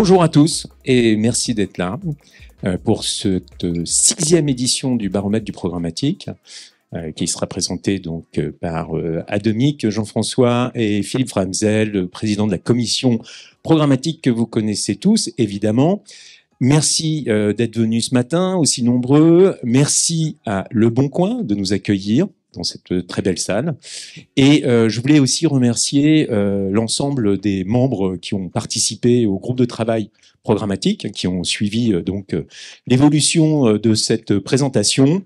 Bonjour à tous et merci d'être là euh, pour cette euh, sixième édition du baromètre du programmatique euh, qui sera présenté donc par Adomic, Jean-François et Philippe Ramsel, président de la commission programmatique que vous connaissez tous, évidemment. Merci d'être venus ce matin, aussi nombreux. Merci à Le Bon Coin de nous accueillir dans cette euh, très belle salle. Et euh, je voulais aussi remercier euh, l'ensemble des membres qui ont participé au groupe de travail programmatique, qui ont suivi donc l'évolution de cette présentation.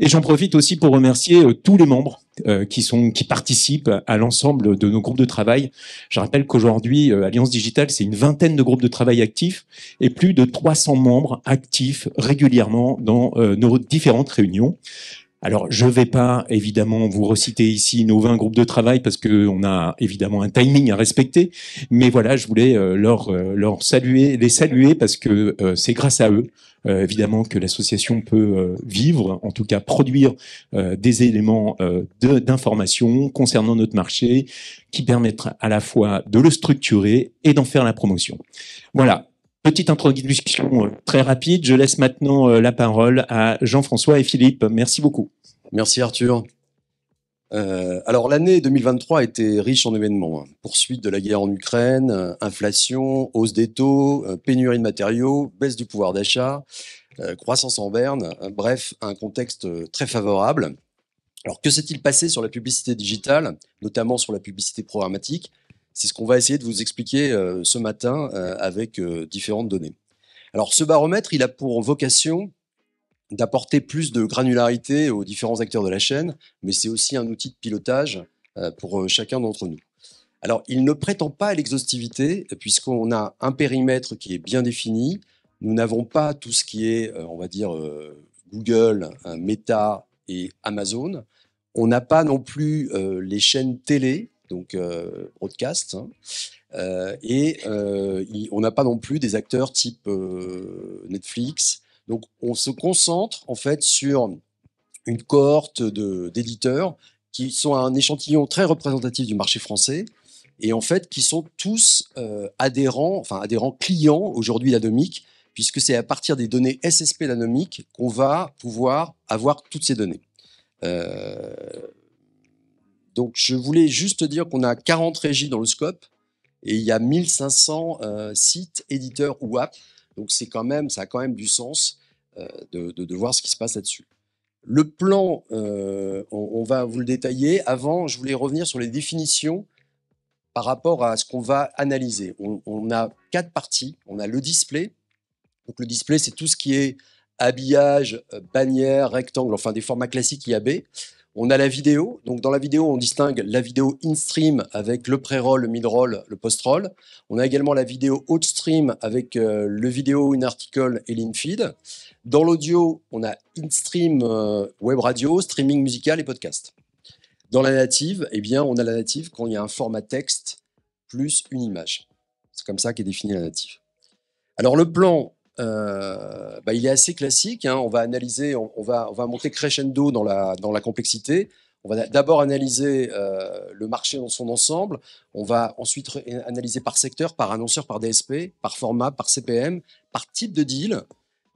Et j'en profite aussi pour remercier tous les membres qui sont qui participent à l'ensemble de nos groupes de travail. Je rappelle qu'aujourd'hui Alliance Digitale, c'est une vingtaine de groupes de travail actifs et plus de 300 membres actifs régulièrement dans nos différentes réunions. Alors, je ne vais pas évidemment vous reciter ici nos 20 groupes de travail parce qu'on a évidemment un timing à respecter, mais voilà, je voulais euh, leur, euh, leur saluer, les saluer parce que euh, c'est grâce à eux, évidemment, que l'association peut vivre, en tout cas produire des éléments d'information concernant notre marché qui permettra à la fois de le structurer et d'en faire la promotion. Voilà, Petite introduction euh, très rapide. Je laisse maintenant euh, la parole à Jean-François et Philippe. Merci beaucoup. Merci Arthur. Euh, alors l'année 2023 a été riche en événements. Hein. Poursuite de la guerre en Ukraine, inflation, hausse des taux, pénurie de matériaux, baisse du pouvoir d'achat, croissance en berne. Hein. Bref, un contexte très favorable. Alors que s'est-il passé sur la publicité digitale, notamment sur la publicité programmatique c'est ce qu'on va essayer de vous expliquer euh, ce matin euh, avec euh, différentes données. Alors ce baromètre, il a pour vocation d'apporter plus de granularité aux différents acteurs de la chaîne, mais c'est aussi un outil de pilotage pour chacun d'entre nous. Alors il ne prétend pas à l'exhaustivité, puisqu'on a un périmètre qui est bien défini. Nous n'avons pas tout ce qui est, on va dire, Google, Meta et Amazon. On n'a pas non plus les chaînes télé donc broadcast. Euh, hein. euh, et euh, on n'a pas non plus des acteurs type Netflix. Donc on se concentre en fait sur une cohorte d'éditeurs qui sont un échantillon très représentatif du marché français et en fait qui sont tous adhérents, enfin adhérents clients aujourd'hui domique, puisque c'est à partir des données SSP d'Anomic qu'on va pouvoir avoir toutes ces données. Euh, donc je voulais juste dire qu'on a 40 régies dans le scope et il y a 1500 euh, sites, éditeurs ou apps. Donc c'est quand même, ça a quand même du sens euh, de, voir ce qui se passe là-dessus. Le plan, euh, on, va vous le détailler. Avant, je voulais revenir sur les définitions par rapport à ce qu'on va analyser. On, a quatre parties. On a le display. Donc le display, c'est tout ce qui est habillage, bannière, rectangle, enfin des formats classiques IAB. On a la vidéo. Donc, dans la vidéo, on distingue la vidéo in-stream avec le pré-roll, le mid-roll, le post-roll. On a également la vidéo out-stream avec euh, le vidéo in-article et l'in-feed. Dans l'audio, on a in-stream euh, web radio, streaming musical et podcast. Dans la native, eh bien, on a la native quand il y a un format texte plus une image. C'est comme ça qu'est définie la native. Alors, le plan, euh, bah, il est assez classique. Hein. On va analyser, on, va, on va monter crescendo dans la, dans la complexité. On va d'abord analyser euh, le marché dans son ensemble. On va ensuite euh, analyser par secteur, par annonceur, par DSP, par format, par CPM, par type de deal.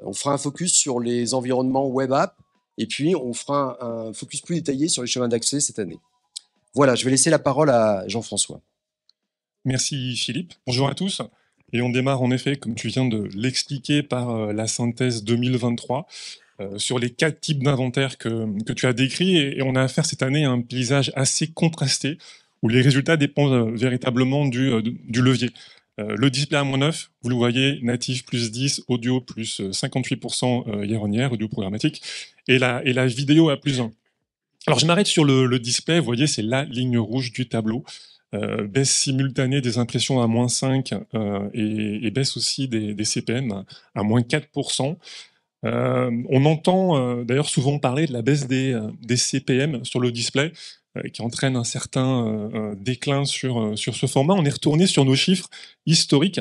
On fera un focus sur les environnements web app. Et puis, on fera un, un focus plus détaillé sur les chemins d'accès cette année. Voilà, je vais laisser la parole à Jean-François. Merci Philippe. Bonjour à tous. Et on démarre en effet, comme tu viens de l'expliquer, par euh, la synthèse 2023 euh, sur les quatre types d'inventaires que, que, tu as décrits. Et, on a affaire cette année à un paysage assez contrasté où les résultats dépendent euh, véritablement du, du levier. le display à moins 9, vous le voyez, natif plus 10, audio plus 58% hier en hier, audio programmatique, et la, et la vidéo à plus 1. Alors je m'arrête sur le, le, display, vous voyez, c'est la ligne rouge du tableau. Euh, baisse simultanée des impressions à moins 5 euh, et, baisse aussi des, CPM à moins 4%. Euh, on entend d'ailleurs souvent parler de la baisse des, des CPM sur le display qui entraîne un certain déclin sur, sur ce format. On est retourné sur nos chiffres historiques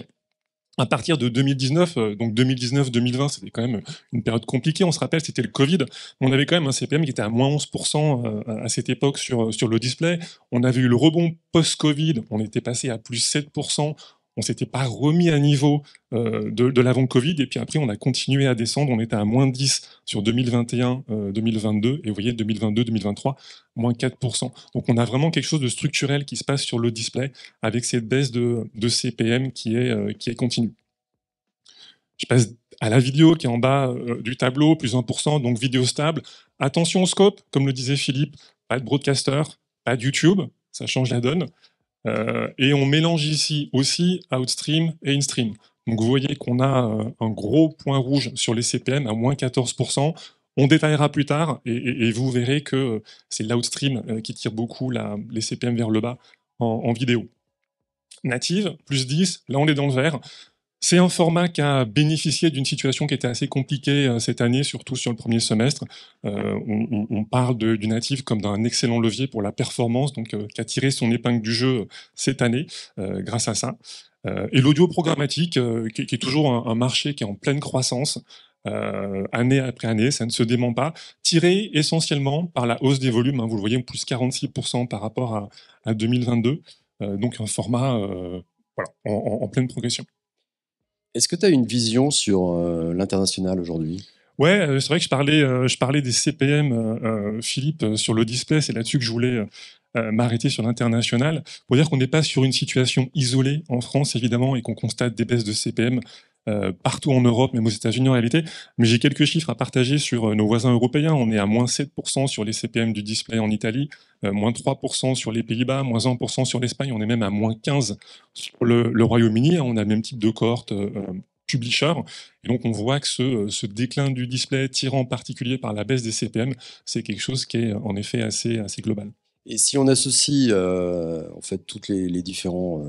à partir de 2019, euh, donc 2019-2020, c'était quand même euh, une période compliquée. On se rappelle, c'était le Covid. On avait quand même un CPM qui était à moins 11% euh, à cette époque sur, sur le display. On avait eu le rebond post-Covid. On était passé à plus 7% on s'était pas remis à niveau euh, de, l'avant-Covid, et puis après on a continué à descendre, on était à moins 10 sur 2021, 2022, euh, et vous voyez 2022, 2023, moins 4%. Donc on a vraiment quelque chose de structurel qui se passe sur le display, avec cette baisse de, CPM qui est, euh, qui est continue. Je passe à la vidéo qui est en bas du tableau, plus 1%, donc vidéo stable. Attention au scope, comme le disait Philippe, pas de broadcaster, pas de YouTube, ça change la donne. Euh, et on mélange ici aussi outstream et instream. Donc vous voyez qu'on a euh, un gros point rouge sur les CPM à moins 14%. On détaillera plus tard et, vous verrez que euh, c'est l'outstream qui tire beaucoup les CPM vers le bas en, en, vidéo. Native, plus 10, là on est dans le vert. C'est un format qui a bénéficié d'une situation qui était assez compliquée euh, cette année, surtout sur le premier semestre. Euh, on, parle du natif comme d'un excellent levier pour la performance, donc euh, qui a tiré son épingle du jeu cette année grâce à ça. et l'audio programmatique, qui, est toujours un, marché qui est en pleine croissance, année après année, ça ne se dément pas, tiré essentiellement par la hausse des volumes, hein, vous le voyez, plus 46% par rapport à, 2022, donc un format en pleine progression. Est-ce que tu as une vision sur euh, l'international aujourd'hui Ouais, euh, c'est vrai que je parlais, euh, je parlais des CPM, Philippe, sur le display. C'est là-dessus que je voulais m'arrêter sur l'international pour dire qu'on n'est pas sur une situation isolée en France, évidemment, et qu'on constate des baisses de CPM euh, partout en Europe, même aux États-Unis en réalité. Mais j'ai quelques chiffres à partager sur euh, nos voisins européens. On est à moins 7% sur les CPM du display en Italie, euh, moins 3% sur les Pays-Bas, moins 1% sur l'Espagne. On est même à moins 15% sur le, Royaume-Uni. On a le même type de cohorte. Publisher. Et donc, on voit que ce, déclin du display, tirant en particulier par la baisse des CPM, c'est quelque chose qui est en effet assez, assez global. Et si on associe en fait toutes les, les différents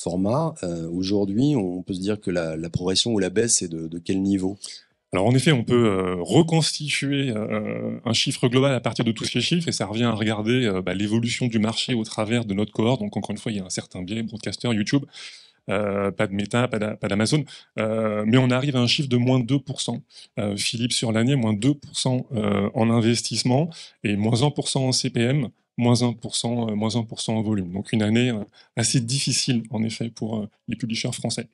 format. Euh, aujourd'hui, on peut se dire que la, progression ou la baisse est de, quel niveau alors en effet, on peut euh, reconstituer euh, un chiffre global à partir de tous ces chiffres et ça revient à regarder bah, l'évolution du marché au travers de notre cohorte. Donc encore une fois, il y a un certain biais, broadcaster, YouTube, pas de Meta, pas d'Amazon, mais on arrive à un chiffre de moins 2%. Philippe sur l'année, moins 2% en investissement et moins 1% en CPM moins 1%, euh, en volume. Donc une année euh, assez difficile en effet pour euh, les publishers français.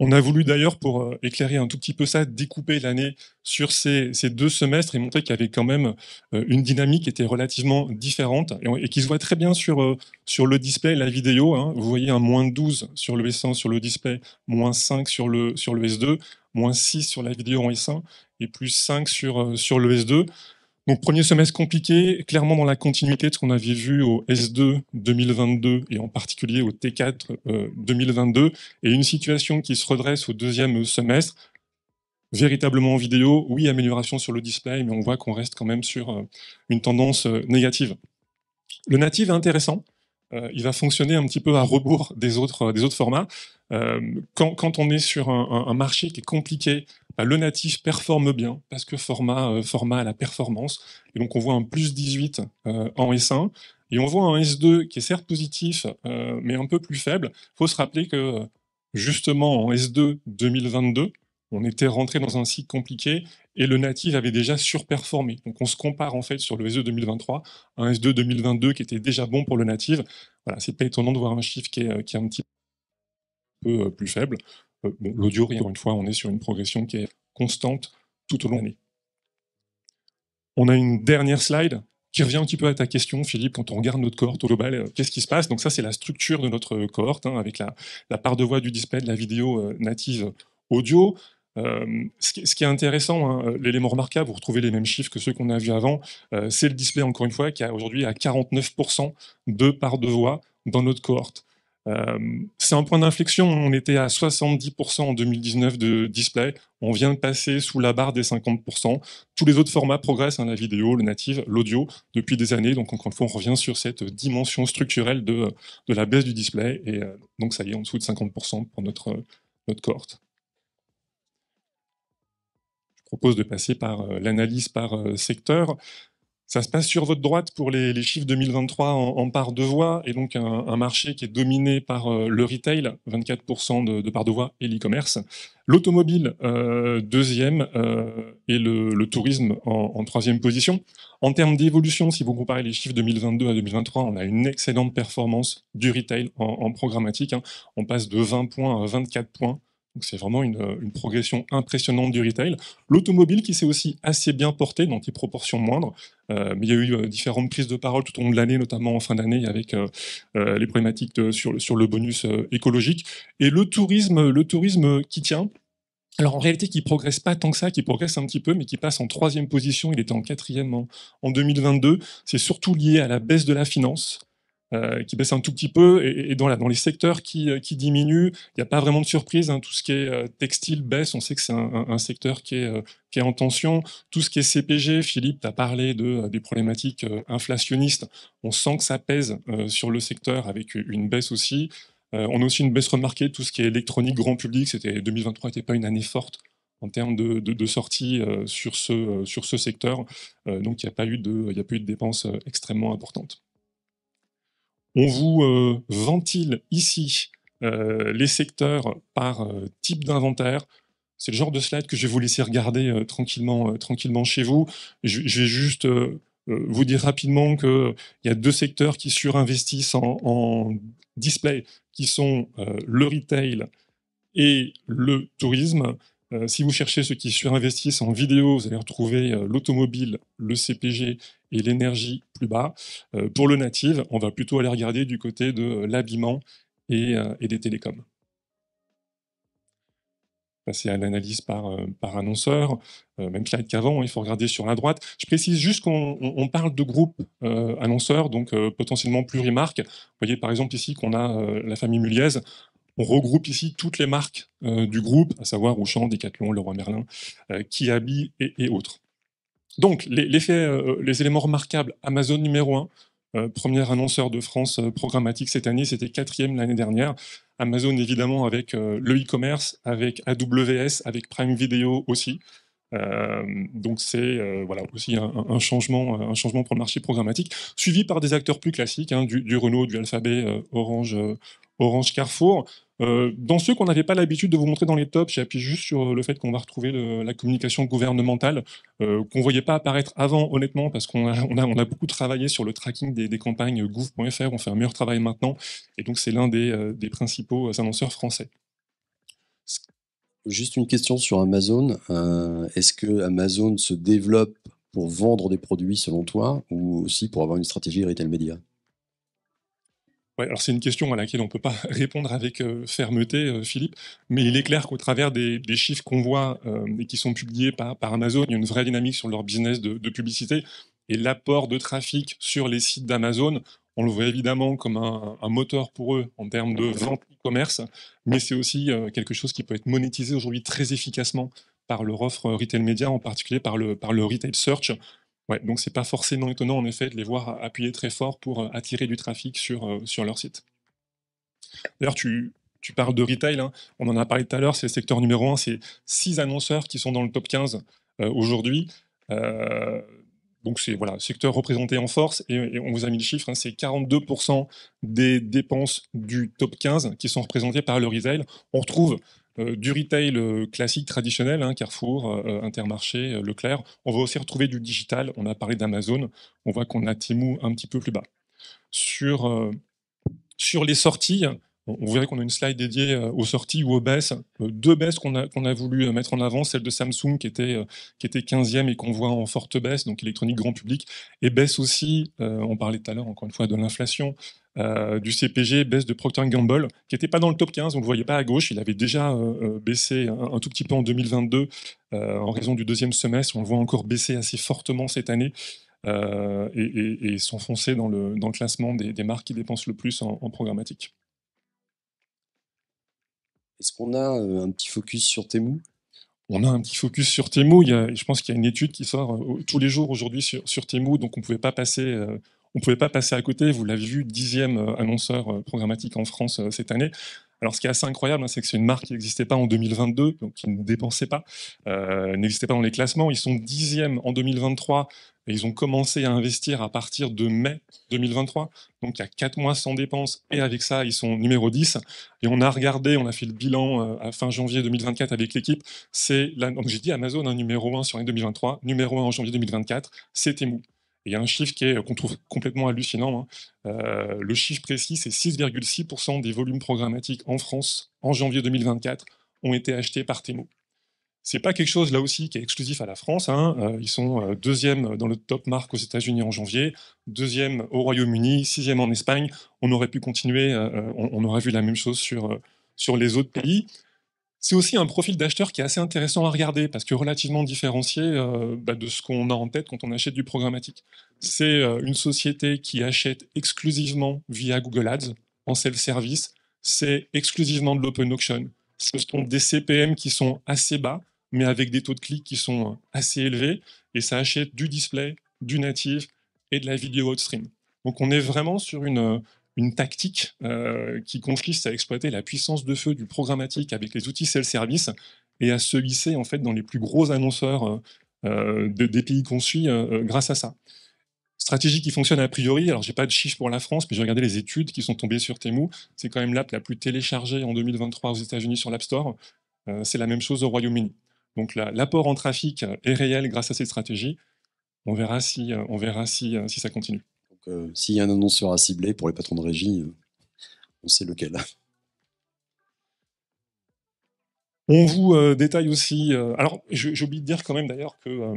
On a voulu d'ailleurs, pour éclairer un tout petit peu ça, découper l'année sur ces, deux semestres et montrer qu'il y avait quand même une dynamique qui était relativement différente et, qui se voit très bien sur, sur le display, la vidéo. Hein. Vous voyez un moins 12 sur le S1 sur le display, moins 5 sur le, sur le S2, moins 6 sur la vidéo en S1 et plus 5 sur, sur le S2. Donc premier semestre compliqué, clairement dans la continuité de ce qu'on avait vu au S2 2022 et en particulier au T4 2022, euh, et une situation qui se redresse au deuxième semestre, véritablement en vidéo, oui, amélioration sur le display, mais on voit qu'on reste quand même sur euh, une tendance euh, négative. Le native est intéressant, il va fonctionner un petit peu à rebours des autres, formats. Quand, on est sur un, marché qui est compliqué, bah, le natif performe bien parce que format, euh, a la performance. Et donc on voit un plus 18 euh, en S1 et on voit un S2 qui est certes positif euh, mais un peu plus faible. Il faut se rappeler que justement en S2 2022, on était rentré dans un cycle compliqué et le natif avait déjà surperformé. Donc on se compare en fait sur le S2 2023 un S2 2022 qui était déjà bon pour le natif. Voilà, c'est pas étonnant de voir un chiffre qui est, qui est un petit peu plus faible. Euh, l'audio, encore une fois, on est sur une progression qui est constante tout au long de l'année. On a une dernière slide qui revient un petit peu à ta question, Philippe, quand on regarde notre cohorte au global, euh, qu'est-ce qui se passe Donc ça, c'est la structure de notre euh, cohorte, hein, avec la, part de voix du display, de la vidéo native audio. ce, qui, est intéressant, hein, l'élément remarquable, vous retrouvez les mêmes chiffres que ceux qu'on a vus avant, c'est le display, encore une fois, qui a aujourd'hui à 49% de part de voix dans notre cohorte. Euh, c'est un point d'inflexion. On était à 70% en 2019 de display. On vient de passer sous la barre des 50%. Tous les autres formats progressent, hein, la vidéo, le native, l'audio, depuis des années. Donc, encore une fois, on revient sur cette dimension structurelle de, de la baisse du display. Et euh, donc, ça y est, en dessous de 50% pour notre, euh, notre cohorte. Je propose de passer par l'analyse par secteur. Ça se passe sur votre droite pour les, chiffres 2023 en, en, part de voie, et donc un, marché qui est dominé par euh, le retail, 24% de, de, part de voix et l'e-commerce. L'automobile, euh, deuxième, euh, et le, tourisme en, troisième position. En termes d'évolution, si vous comparez les chiffres 2022 à 2023, on a une excellente performance du retail en, programmatique. Hein. On passe de 20 points à 24 points c'est vraiment euh, une, progression impressionnante du retail. L'automobile qui s'est aussi assez bien porté dans des proportions moindres. Euh, mais il y a eu euh, différentes prises de parole tout au long de l'année, notamment en fin d'année, avec les problématiques sur, le bonus écologique. Et le tourisme, le tourisme qui tient. Alors en réalité, qui progresse pas tant que ça, qui progresse un petit peu, mais qui passe en troisième position. Il était en quatrième en 2022. C'est surtout lié à la baisse de la finance. Euh, qui baisse un tout petit peu, et, dans, dans, les secteurs qui, euh, qui diminuent, il n'y a pas vraiment de surprise. Hein. tout ce qui est euh, textile baisse, on sait que c'est un, secteur qui est, qui est, en tension. Tout ce qui est CPG, Philippe, tu as parlé de, des problématiques inflationnistes, on sent que ça pèse sur le secteur avec une baisse aussi. on a aussi une baisse remarquée, tout ce qui est électronique grand public, c'était 2023 n'était pas une année forte en termes de, de, sortie sur, ce, sur ce secteur, donc il n'y a, pas eu de, a pas eu de dépenses extrêmement importantes. On vous euh, ventile ici euh, les secteurs par euh, type d'inventaire, c'est le genre de slide que je vais vous laisser regarder tranquillement, tranquillement chez vous. Je, vais juste vous dire rapidement qu'il y a deux secteurs qui surinvestissent en, en display, qui sont le retail et le tourisme. Euh, si vous cherchez ceux qui surinvestissent en vidéo, vous allez retrouver euh, l'automobile, le CPG et l'énergie plus bas. Euh, pour le native, on va plutôt aller regarder du côté de l'habillement et, des télécoms. Passer à l'analyse par, par, annonceur, même slide qu'avant, hein, il faut regarder sur la droite. Je précise juste qu'on parle de groupe annonceurs, donc potentiellement plurimarques. Vous voyez par exemple ici qu'on a la famille Muliez, on regroupe ici toutes les marques euh, du groupe, à savoir Auchan, Decathlon, Leroy Merlin, euh, Kiabi et, autres. Donc, les, faits, euh, les, éléments remarquables, Amazon numéro 1, premier annonceur de France programmatique cette année, c'était quatrième l'année dernière. Amazon, évidemment, avec le e-commerce, avec AWS, avec Prime Video aussi. donc c'est voilà aussi un, changement, un changement pour le marché programmatique, suivi par des acteurs plus classiques, hein, du, Renault, du Alphabet, Orange, Orange, Carrefour. Euh, dans ceux qu'on n'avait pas l'habitude de vous montrer dans les tops, j'ai appuyé juste sur euh, le fait qu'on va retrouver la communication gouvernementale, euh, qu'on ne voyait pas apparaître avant, honnêtement, parce qu'on a, on a, beaucoup travaillé sur le tracking des, campagnes gouv.fr, on fait un meilleur travail maintenant, et donc c'est l'un des, principaux annonceurs français. Juste une question sur Amazon. Est-ce que Amazon se développe pour vendre des produits selon toi, ou aussi pour avoir une stratégie retail média alors c'est une question à laquelle on ne peut pas répondre avec euh, fermeté, euh, Philippe, mais il est clair qu'au travers des, chiffres qu'on voit euh, et qui sont publiés par, Amazon, il y a une vraie dynamique sur leur business de, publicité et l'apport de trafic sur les sites d'Amazon. On le voit évidemment comme un, moteur pour eux en termes de vente e-commerce, mais c'est aussi quelque chose qui peut être monétisé aujourd'hui très efficacement par leur offre retail Media, en particulier par le, par le retail search, Ouais, donc c'est pas forcément étonnant en effet de les voir appuyer très fort pour euh, attirer du trafic sur, euh, sur leur site. D'ailleurs, tu, parles de retail, hein. on en a parlé tout à l'heure, c'est le secteur numéro un, c'est six annonceurs qui sont dans le top 15 euh, aujourd'hui. donc c'est voilà, secteur représenté en force, et, on vous a mis le chiffre, hein, c'est 42% des dépenses du top 15 qui sont représentées par le retail. On retrouve euh, du retail euh, classique traditionnel, hein, Carrefour, euh, Intermarché, Leclerc. On va aussi retrouver du digital. On a parlé d'Amazon. On voit qu'on a Timou un petit peu plus bas. Sur, sur les sorties, on verrait qu'on a une slide dédiée aux sorties ou aux baisses. Deux baisses qu'on a, voulu mettre en avant, celle de Samsung qui était, qui était 15e et qu'on voit en forte baisse, donc électronique grand public, et baisse aussi, on parlait tout à l'heure encore une fois de l'inflation, euh, du CPG, baisse de Procter Gamble, qui n'était pas dans le top 15, on ne le voyait pas à gauche, il avait déjà euh, euh, baissé un, tout petit peu en 2022 en raison du deuxième semestre, on le voit encore baisser assez fortement cette année. et, s'enfoncer dans le, classement des, marques qui dépensent le plus en, programmatique. Est-ce qu'on a un petit focus sur Temu on a un petit focus sur Temu. je pense qu'il y a une étude qui sort tous les jours aujourd'hui sur, sur Temu, donc on ne pouvait pas passer on ne pouvait pas passer à côté. Vous l'avez vu, dixième euh, annonceur euh, programmatique en France euh, cette année. Alors, ce qui est assez incroyable, hein, c'est que c'est une marque qui n'existait pas en 2022, donc qui ne dépensait pas, n'existait pas dans les classements. Ils sont dixièmes en 2023 et ils ont commencé à investir à partir de mai 2023. Donc, il y a quatre mois sans dépenses et avec ça, ils sont numéro 10. Et on a regardé, on a fait le bilan à fin janvier 2024 avec l'équipe. C'est, donc j'ai dit Amazon, hein, un numéro 1 sur l'année 2023, numéro 1 en janvier 2024, c'était mou il y a un chiffre euh, qu'on trouve complètement hallucinant. Hein. Euh, le chiffre précis, c'est 6,6% des volumes programmatiques en France en janvier 2024 ont été achetés par Temu. C'est pas quelque chose là aussi qui est exclusif à la France. Hein. Euh, ils sont deuxième dans le top marque aux États-Unis en janvier, deuxième au Royaume-Uni, sixième en Espagne. On aurait pu continuer, on, aurait vu la même chose sur, sur les autres pays. C'est aussi un profil d'acheteur qui est assez intéressant à regarder parce que relativement différencié euh, bah, de ce qu'on a en tête quand on achète du programmatique. C'est euh, une société qui achète exclusivement via Google Ads en self-service. C'est exclusivement de l'open auction. Ce sont des CPM qui sont assez bas, mais avec des taux de clics qui sont euh, assez élevés. Et ça achète du display, du native et de la vidéo outstream. Donc on est vraiment sur une, une tactique euh, qui consiste à exploiter la puissance de feu du programmatique avec les outils self-service et à se glisser en fait dans les plus gros annonceurs euh, euh, des pays qu'on suit grâce à ça. Stratégie qui fonctionne a priori, alors j'ai pas de chiffres pour la France, mais j'ai regardé les études qui sont tombées sur Temu, c'est quand même l'app la plus téléchargée en 2023 aux États-Unis sur l'App Store, c'est la même chose au Royaume-Uni. Donc l'apport en trafic est réel grâce à cette stratégie, on verra si, on verra si, si ça continue. Donc, euh, s'il y a un annonceur à cibler pour les patrons de régie, euh, on sait lequel. On vous euh, détaille aussi. alors, j'ai oublié de dire quand même d'ailleurs que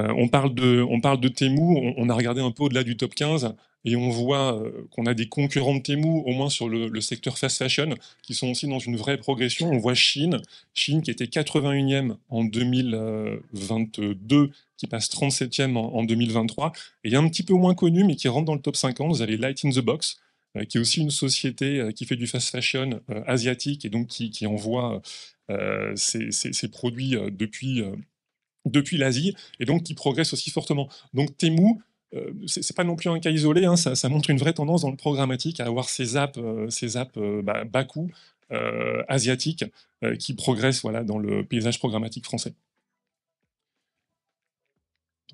on parle de, on Temu, on, a regardé un peu au-delà du top 15 et on voit euh, qu'on a des concurrents de Temu, au moins sur le, secteur fast fashion, qui sont aussi dans une vraie progression. On voit Chine, Chine qui était 81e en 2022, qui passe 37e en, 2023, et un petit peu moins connu, mais qui rentre dans le top 50. Vous avez Light in the Box, euh, qui est aussi une société euh, qui fait du fast fashion asiatique et donc qui, envoie ses, produits depuis, depuis l'Asie, et donc qui progresse aussi fortement. Donc Temu, euh, ce c'est pas non plus un cas isolé, hein, ça, montre une vraie tendance dans le programmatique à avoir ces apps, euh, ces euh, bah, bas coût asiatiques qui progressent voilà, dans le paysage programmatique français.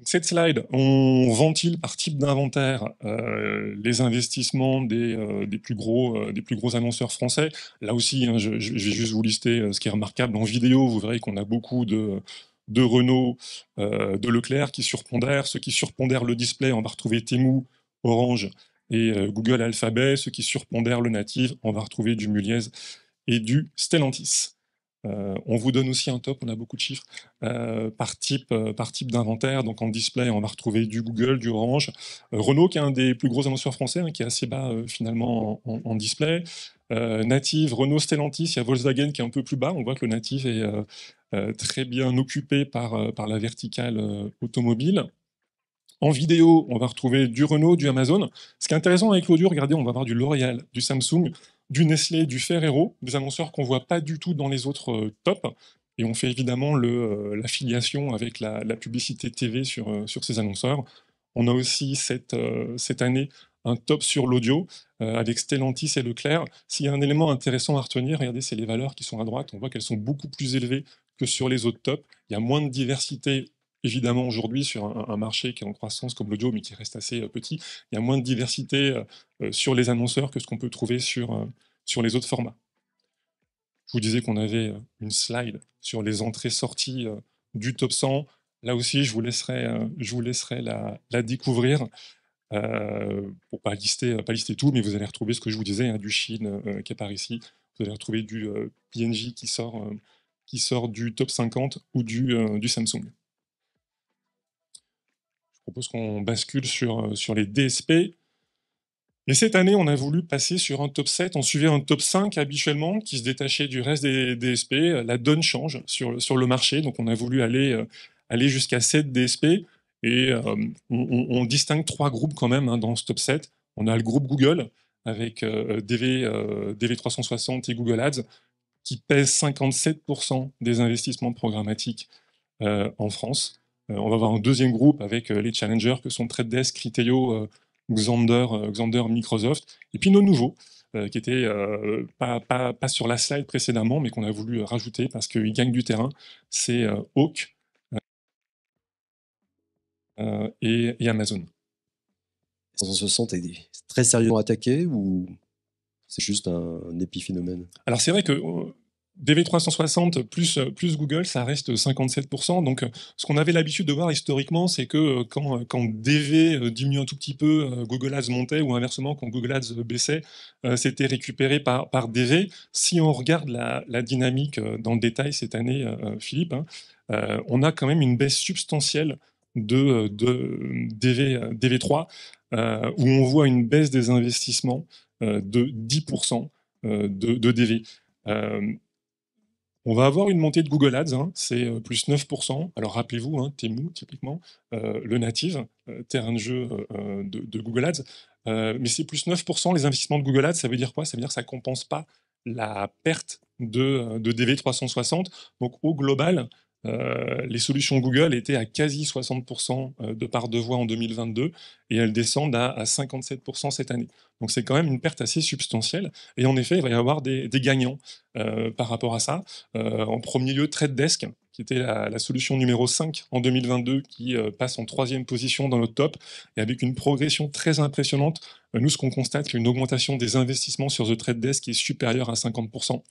cette slide, on ventile par type d'inventaire les investissements des, plus gros, des plus gros annonceurs français. Là aussi, hein, je, vais juste vous lister ce qui est remarquable. En vidéo, vous verrez qu'on a beaucoup de, de Renault, euh, de Leclerc qui surpondèrent. Ceux qui surpondèrent le display, on va retrouver Temu, Orange et euh, Google Alphabet. Ceux qui surpondèrent le native, on va retrouver du Muliez et du Stellantis. Euh, on vous donne aussi un top, on a beaucoup de chiffres, par type, par type d'inventaire. Donc en display, on va retrouver du Google, du Orange, Renault, qui est un des plus gros annonceurs français, hein, qui est assez bas finalement en, en display. native, Renault, Stellantis, il y a Volkswagen qui est un peu plus bas. On voit que le native est, euh, très bien occupé par, euh, par la verticale euh, automobile. En vidéo, on va retrouver du Renault, du Amazon. Ce qui est intéressant avec l'audio, regardez, on va avoir du L'Oréal, du Samsung, du Nestlé, du Ferrero, des annonceurs qu'on voit pas du tout dans les autres tops. Et on fait évidemment l'affiliation filiation avec la, publicité TV sur, sur ces annonceurs. On a aussi cette, cette année un top sur l'audio avec Stellantis et Leclerc. S'il y a un élément intéressant à retenir, regardez, c'est les valeurs qui sont à droite. On voit qu'elles sont beaucoup plus élevées que sur les autres tops. Il y a moins de diversité évidemment aujourd'hui sur un, marché qui est en croissance comme l'audio, mais qui reste assez euh, petit, il y a moins de diversité euh, euh, sur les annonceurs que ce qu'on peut trouver sur, sur les autres formats. Je vous disais qu'on avait une slide sur les entrées-sorties du top 100. Là aussi, je vous laisserai, je vous laisserai la, découvrir. pour pas lister, pas lister tout, mais vous allez retrouver ce que je vous disais, hein, du Chine qui est par ici, vous allez retrouver du PNJ qui sort qui sort du top 50 ou du, euh, du Samsung. Je propose qu'on bascule sur, euh, sur les DSP. Et cette année, on a voulu passer sur un top 7. On suivait un top 5 habituellement qui se détachait du reste des DSP. La donne change sur, sur le marché, donc on a voulu aller, euh, aller jusqu'à 7 DSP. Et on, distingue trois groupes quand même hein, dans ce top 7. On a le groupe Google avec DV, DV360 et Google Ads qui pèse 57% des investissements programmatiques euh, en France. Euh, on va avoir un deuxième groupe avec euh, les challengers que sont Trade Desk, Criteo, Xander, Microsoft, et puis nos nouveaux, qui étaient pas, sur la slide précédemment, mais qu'on a voulu rajouter parce qu'ils gagnent du terrain, c'est Hawk et, Amazon. Ils ce sens, très sérieusement attaqués ou c'est juste un, épiphénomène. Alors c'est vrai que euh, DV360 plus, euh, plus Google, ça reste 57%. Donc, euh, ce qu'on avait l'habitude de voir historiquement, c'est que quand, quand DV diminuait un tout petit peu, Google Ads montait, ou inversement, quand Google Ads baissait, c'était récupéré par, par DV. Si on regarde la, dynamique dans le détail cette année, Philippe, hein, on a quand même une baisse substantielle de, de DV, DV3, où on voit une baisse des investissements. Euh, de 10% euh, de, DV. Euh, on va avoir une montée de Google Ads, hein. c'est plus 9%. Alors rappelez-vous, hein, Temu, typiquement, le native, terrain de jeu de, Google Ads, mais c'est plus 9% les investissements de Google Ads, ça veut dire quoi Ça veut dire que ça ne compense pas la perte de, de DV360. Donc au global, euh, les solutions Google étaient à quasi 60% euh, de part de voix en 2022 et elles descendent à, 57% cette année. Donc c'est quand même une perte assez substantielle. Et en effet, il va y avoir des, gagnants euh, par rapport à ça. en premier lieu, Trade Desk, qui était la, solution numéro 5 en 2022, qui passe en troisième position dans notre top, et avec une progression très impressionnante. nous, ce qu'on constate, c'est une augmentation des investissements sur The Trade Desk qui est supérieure à 50%.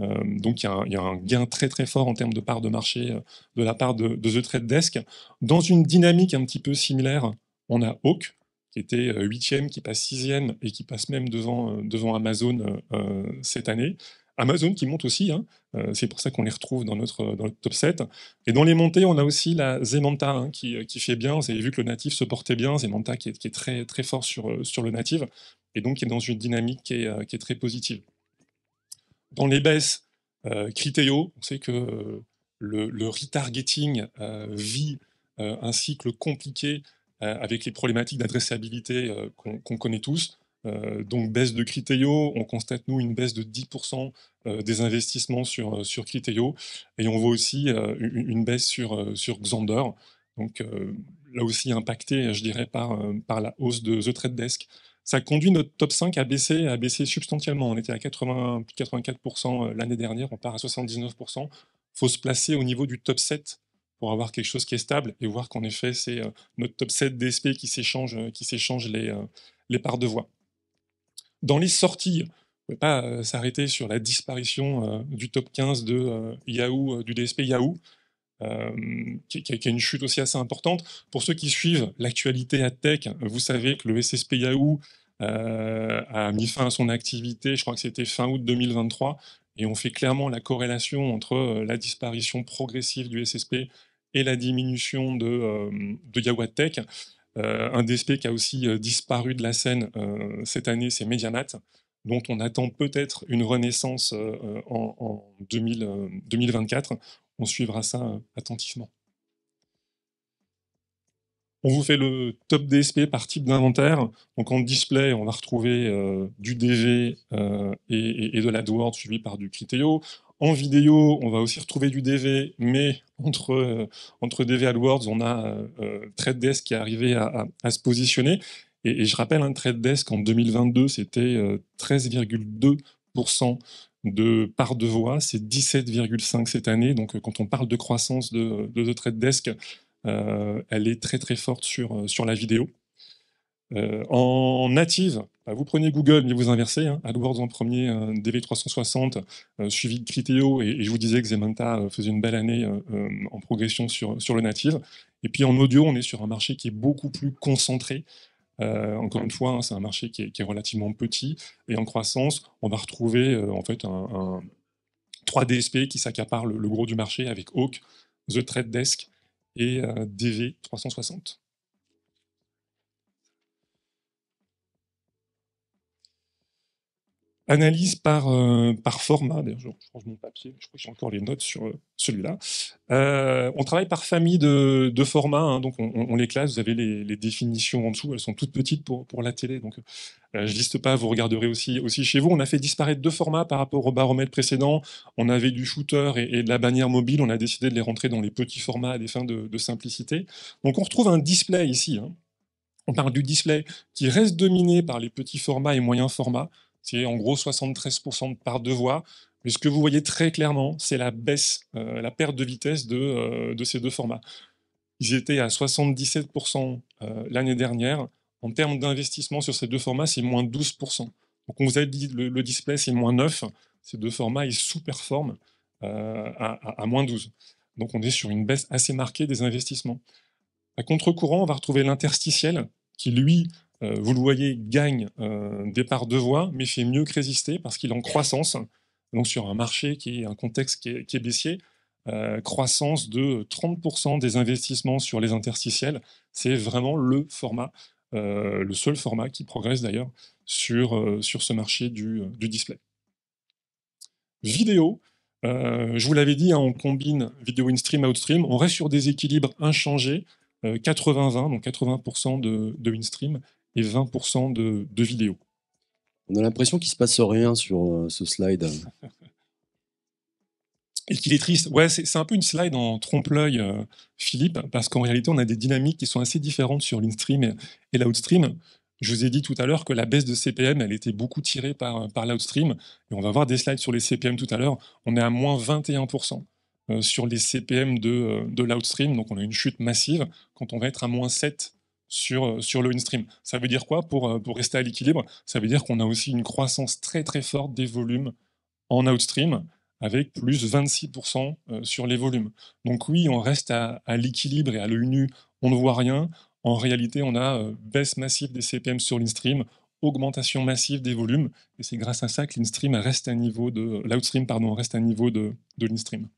Euh, donc il y, a un gain très très fort en termes de part de marché euh, de la part de, The Trade Desk. Dans une dynamique un petit peu similaire, on a Hawk, qui était euh, huitième, qui passe sixième et qui passe même devant, devant Amazon cette année. Amazon qui monte aussi, hein. c'est pour ça qu'on les retrouve dans notre, dans le top 7. Et dans les montées, on a aussi la Zemanta hein, qui, qui, fait bien. Vous avez vu que le natif se portait bien, Zemanta qui est, qui est très, très fort sur, sur le natif et donc qui est dans une dynamique qui est, qui est très positive. Dans les baisses, euh, Criteo, on sait que euh, le, retargeting euh, vit euh, un cycle compliqué avec les problématiques d'adressabilité qu'on connaît tous. donc baisse de Criteo, on constate nous une baisse de 10% des investissements sur, sur Criteo et on voit aussi une, baisse sur, sur Xander. Donc là aussi impacté, je dirais, par, euh, par la hausse de The Trade Desk. Ça conduit notre top 5 à baisser, à baisser substantiellement. On était à 80, 84% euh, l'année dernière, on part à 79%. Il faut se placer au niveau du top 7 pour avoir quelque chose qui est stable et voir qu'en effet, c'est euh, notre top 7 DSP qui s'échange, qui s'échange les, les parts de voix. Dans les sorties, on ne peut pas s'arrêter sur la disparition du top 15 de Yahoo, du DSP Yahoo. Euh, qui, a une chute aussi assez importante. Pour ceux qui suivent l'actualité à tech, vous savez que le SSP Yahoo euh, a mis fin à son activité, je crois que c'était fin août 2023, et on fait clairement la corrélation entre euh, la disparition progressive du SSP et la diminution de, de Yahoo Tech. Euh, un DSP qui a aussi disparu de la scène cette année, c'est Medianat, dont on attend peut-être une renaissance en, 2000, 2024 on suivra ça euh, attentivement. On vous fait le top DSP par type d'inventaire. Donc en display, on va retrouver euh, du DV euh, et, de l'AdWord suivi par du Criteo. En vidéo, on va aussi retrouver du DV, mais entre, entre DV et AdWords, on a Trade Desk qui est arrivé à, se positionner. Et, je rappelle, un hein, Trade Desk en 2022, c'était 13,2% de part de voix, c'est 17,5 cette année. Donc euh, quand on parle de croissance de, de, Trade Desk, euh, elle est très très forte sur, euh, sur la vidéo. en native, bah, vous prenez Google, mais vous inversez, hein, AdWords en premier, DV360, suivi de Criteo, et, je vous disais que Zemanta faisait une belle année en progression sur, sur le native. Et puis en audio, on est sur un marché qui est beaucoup plus concentré, euh, encore une fois, hein, c'est un marché qui est, relativement petit et en croissance, on va retrouver euh, en fait un, 3DSP qui s'accapare le, gros du marché avec Hawk, The Trade Desk et euh, DV360. Analyse par, euh, par format, d'ailleurs je change mon papier, je crois que j'ai encore les notes sur euh, celui-là. Euh, on travaille par famille de, de formats, hein. donc on, les classe, vous avez les, définitions en dessous, elles sont toutes petites pour, la télé, donc je liste pas, vous regarderez aussi, aussi chez vous. On a fait disparaître deux formats par rapport au baromètre précédent, on avait du shooter et, de la bannière mobile, on a décidé de les rentrer dans les petits formats à des fins de, simplicité. Donc on retrouve un display ici, hein. on parle du display qui reste dominé par les petits formats et moyens formats, c'est en gros 73% par deux voix. Mais ce que vous voyez très clairement, c'est la baisse, euh, la perte de vitesse euh, de, ces deux formats. Ils étaient à 77% euh, l'année dernière. En termes d'investissement sur ces deux formats, c'est moins 12%. Donc on vous a dit, le, display, c'est moins 9. Ces deux formats, ils sous-performent à, à moins 12. Donc on est sur une baisse assez marquée des investissements. À contre-courant, on va retrouver l'interstitiel qui, lui, euh, vous le voyez, gagne euh, des parts de voix, mais fait mieux que résister parce qu'il est en croissance, donc sur un marché qui est un contexte qui est, baissier. Euh, croissance de 30% des investissements sur les interstitiels. C'est vraiment le format, le seul format qui progresse d'ailleurs sur, ce marché du, display. Vidéo, je vous l'avais dit, hein, on combine vidéo in-stream, out-stream, on reste sur des équilibres inchangés, 80-20, donc 80% de, de in-stream 20% de, vidéos. On a l'impression qu'il se passe rien sur euh, ce slide. et qu'il est triste. Ouais, c'est un peu une slide en trompe-l'œil, euh, Philippe, parce qu'en réalité, on a des dynamiques qui sont assez différentes sur l'instream et, et l'outstream. Je vous ai dit tout à l'heure que la baisse de CPM, elle était beaucoup tirée par, euh, par l'outstream. Et on va voir des slides sur les CPM tout à l'heure. On est à moins 21% sur les CPM de, de l'outstream. Donc on a une chute massive quand on va être à moins 7 sur, euh, sur le stream. Ça veut dire quoi pour, euh, rester à l'équilibre Ça veut dire qu'on a aussi une croissance très très forte des volumes en outstream avec plus de 26% euh, sur les volumes. Donc oui, on reste à, l'équilibre et à l'œil nu, on ne voit rien. En réalité, on a baisse massive des CPM sur l'in-stream, augmentation massive des volumes, et c'est grâce à ça que stream reste à niveau de l'outstream pardon reste à niveau de, de stream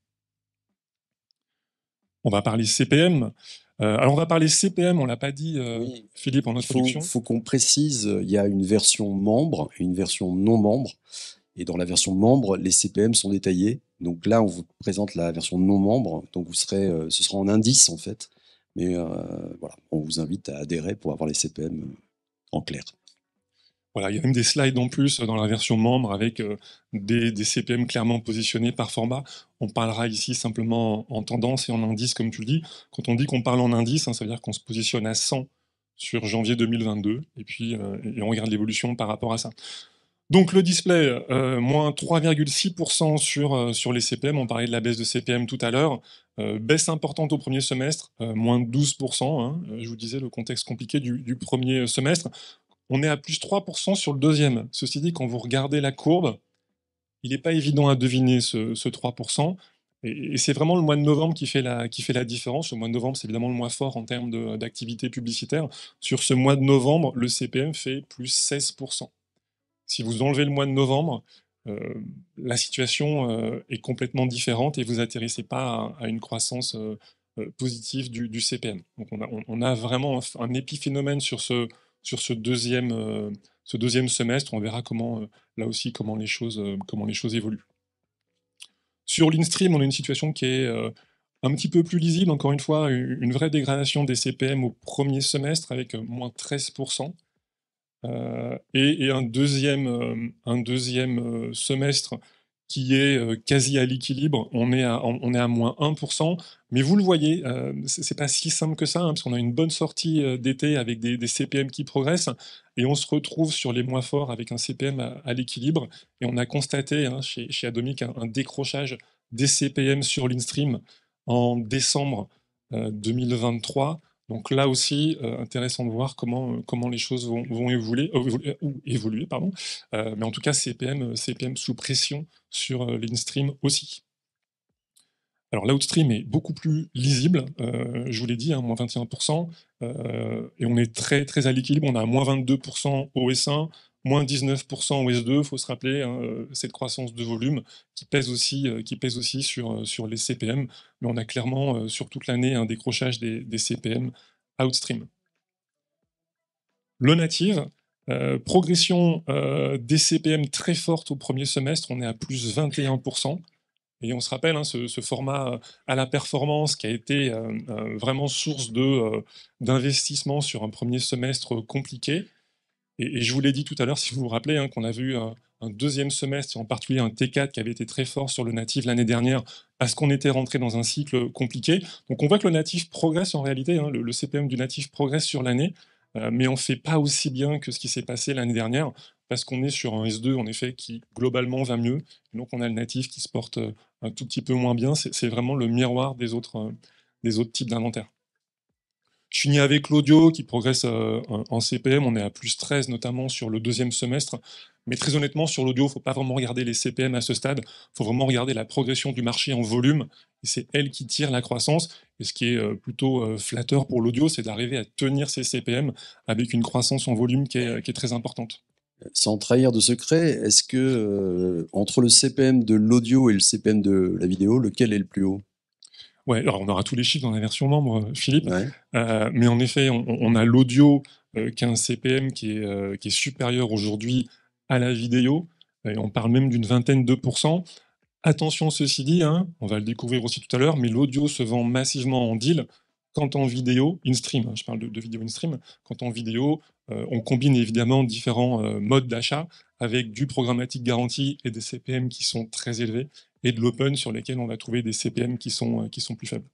On va parler CPM. Euh, alors on va parler CPM, on l'a pas dit, euh, Philippe, en introduction. Il faut, qu'on précise, euh, il y a une version membre et une version non membre. Et dans la version membre, les CPM sont détaillés. Donc là, on vous présente la version non membre. Donc vous ce sera en indice en fait. Mais voilà, on vous invite à adhérer pour avoir les CPM en clair il y a même des slides en plus dans la version membre avec euh, des, CPM clairement positionnés par format. On parlera ici simplement en tendance et en indice, comme tu le dis. Quand on dit qu'on parle en indice, hein, ça veut dire qu'on se positionne à 100 sur janvier 2022 et puis euh, on regarde l'évolution par rapport à ça. Donc le display, euh, moins 3,6% sur, sur les CPM, on parlait de la baisse de CPM tout à l'heure, baisse importante au premier semestre, moins 12%, hein. je vous disais le contexte compliqué du, premier semestre. On est à plus 3% sur le deuxième. Ceci dit, quand vous regardez la courbe, il n'est pas évident à deviner ce, 3%. Et, c'est vraiment le mois de novembre qui fait la, différence. Le mois de novembre, c'est évidemment le mois fort en termes d'activité publicitaire. Sur ce mois de novembre, le CPM fait plus 16%. Si vous enlevez le mois de novembre, euh, la situation euh, est complètement différente et vous n'atterrissez pas à, une croissance euh, positive du, CPM. Donc on a, vraiment un épiphénomène sur ce, sur ce deuxième, euh, ce deuxième semestre. On verra comment, euh, là aussi, comment les choses, euh, comment les choses évoluent. Sur l'InStream, on a une situation qui est un petit peu plus lisible, encore une fois, une vraie dégradation des CPM au premier semestre avec moins 13%. et, et, deuxième, un deuxième semestre qui est euh, quasi à l'équilibre. On, est à, on est à moins 1%. Mais vous le voyez, euh, ce n'est pas si simple que ça, hein, parce qu'on a une bonne sortie euh, d'été avec des, CPM qui progressent, et on se retrouve sur les moins forts avec un CPM à, l'équilibre. Et on a constaté hein, chez, chez, un, décrochage des CPM sur l'InStream en décembre 2023 donc là aussi, euh, intéressant de voir comment, euh, comment les choses vont, euh, évoluer, pardon. mais en tout cas, CPM, CPM sous pression sur l'InStream aussi. Alors l'outstream est beaucoup plus lisible, je vous l'ai dit, à hein, moins 21%, et on est très très à l'équilibre, on a moins 22% au S1, moins 19% en S2, il faut se rappeler hein, euh, cette croissance de volume qui pèse aussi, euh, qui pèse aussi sur, euh, sur les CPM, mais on a clairement sur toute l'année un décrochage des, CPM outstream. Le native, progression des CPM très forte au premier semestre, on est à plus 21%. Et on se rappelle, hein, ce, format à la performance qui a été vraiment source d'investissement sur un premier semestre compliqué, et, je vous l'ai dit tout à l'heure, si vous vous rappelez, hein, qu'on a vu un, deuxième semestre, en particulier un T4 qui avait été très fort sur le natif l'année dernière, parce qu'on était rentré dans un cycle compliqué. Donc on voit que le natif progresse en réalité, hein, le, CPM du natif progresse sur l'année, euh, mais on ne fait pas aussi bien que ce qui s'est passé l'année dernière, parce qu'on est sur un S2, en effet, qui globalement va mieux. Donc on a le natif qui se porte euh, un tout petit peu moins bien. C'est vraiment le miroir des autres, euh, des autres types d'inventaires. Je finis avec l'audio qui progresse euh, en CPM. On est à plus 13 notamment sur le deuxième semestre. Mais très honnêtement, sur l'audio, il ne faut pas vraiment regarder les CPM à ce stade. Il faut vraiment regarder la progression du marché en volume. c'est elle qui tire la croissance. Et ce qui est euh, plutôt euh, flatteur pour l'audio, c'est d'arriver à tenir ces CPM avec une croissance en volume qui est, très importante. Sans trahir de secret, est-ce que entre le CPM de l'audio et le CPM de la vidéo, lequel est le plus haut Ouais, alors on aura tous les chiffres dans la version membre, euh, Philippe. Euh, mais en effet, on, a l'audio euh, qui un CPM qui est, qui est supérieur aujourd'hui à la vidéo. Et on parle même d'une vingtaine de pourcents. Attention, ceci dit, hein, on va le découvrir aussi tout à l'heure, mais l'audio se vend massivement en deal. Quand en vidéo, in-stream, hein, je parle de, de vidéo in-stream, quand en vidéo, on combine évidemment différents modes d'achat avec du programmatique garanti et des CPM qui sont très élevés et de l'open sur lesquels on va trouver des CPM qui sont, euh, qui sont plus faibles.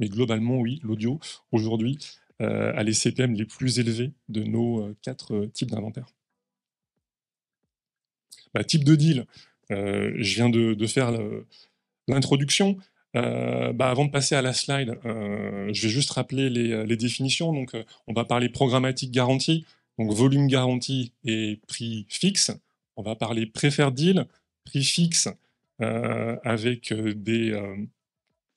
Mais globalement, oui, l'audio, aujourd'hui, euh, a les CPM les plus élevés de nos euh, quatre types d'inventaire. Bah, type de deal, je viens de, faire l'introduction. Bah, avant de passer à la slide, je vais juste rappeler les, définitions. Donc, on va parler programmatique garantie, donc volume garantie et prix fixe. On va parler préfère deal, prix fixe euh, avec euh, des, euh,